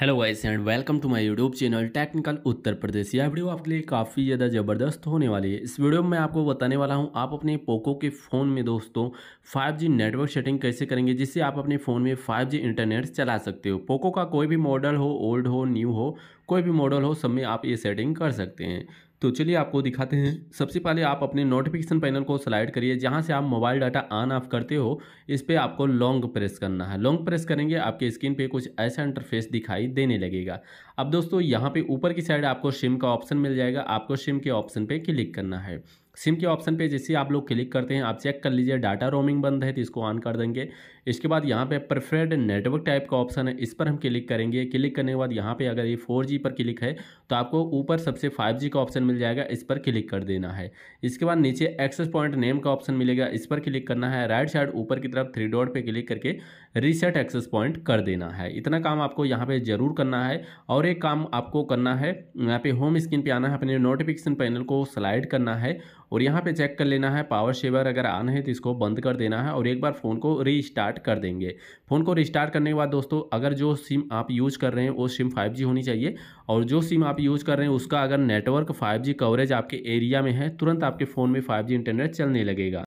hello guys and welcome to my YouTube channel technical Uttar Pradesh यह video आपके लिए काफ़ी ज़्यादा ज़बरदस्त होने वाली है इस वीडियो में मैं आपको बताने वाला हूं आप अपने पोको के फ़ोन में दोस्तों 5G नेटवर्क सेटिंग कैसे करेंगे जिससे आप अपने फ़ोन में 5G इंटरनेट चला सकते हो पोको का कोई भी मॉडल हो ओल्ड हो न्यू हो कोई भी मॉडल हो सब में आप ये सेटिंग कर सकते हैं तो चलिए आपको दिखाते हैं सबसे पहले आप अपने नोटिफिकेशन पैनल को स्लाइड करिए जहाँ से आप मोबाइल डाटा ऑन ऑफ करते हो इस पर आपको लॉन्ग प्रेस करना है लॉन्ग प्रेस करेंगे आपके स्क्रीन पे कुछ ऐसा इंटरफेस दिखाई देने लगेगा अब दोस्तों यहाँ पे ऊपर की साइड आपको सिम का ऑप्शन मिल जाएगा आपको सिम के ऑप्शन पर क्लिक करना है सिम के ऑप्शन पे जैसे आप लोग क्लिक करते हैं आप चेक कर लीजिए डाटा रोमिंग बंद है तो इसको ऑन कर देंगे इसके बाद यहाँ पे प्रेफर्ड नेटवर्क टाइप का ऑप्शन है इस पर हम क्लिक करेंगे क्लिक करने के बाद यहाँ पे अगर ये 4G पर क्लिक है तो आपको ऊपर सबसे 5G का ऑप्शन मिल जाएगा इस पर क्लिक कर देना है इसके बाद नीचे एक्सेस पॉइंट नेम का ऑप्शन मिलेगा इस पर क्लिक करना है राइट साइड ऊपर की तरफ थ्री डॉट पर क्लिक करके रीसेट एक्सेस पॉइंट कर देना है इतना काम आपको यहाँ पर ज़रूर करना है और एक काम आपको करना है यहाँ पे होम स्क्रीन पर आना है अपने नोटिफिकेशन पैनल को स्लाइड करना है और यहाँ पे चेक कर लेना है पावर शेवर अगर ऑन है तो इसको बंद कर देना है और एक बार फ़ोन को रीस्टार्ट कर देंगे फ़ोन को रिस्टार्ट करने के बाद दोस्तों अगर जो सिम आप यूज़ कर रहे हैं वो सिम 5G होनी चाहिए और जो सिम आप यूज़ कर रहे हैं उसका अगर नेटवर्क 5G कवरेज आपके एरिया में है तुरंत आपके फ़ोन में 5G इंटरनेट चलने लगेगा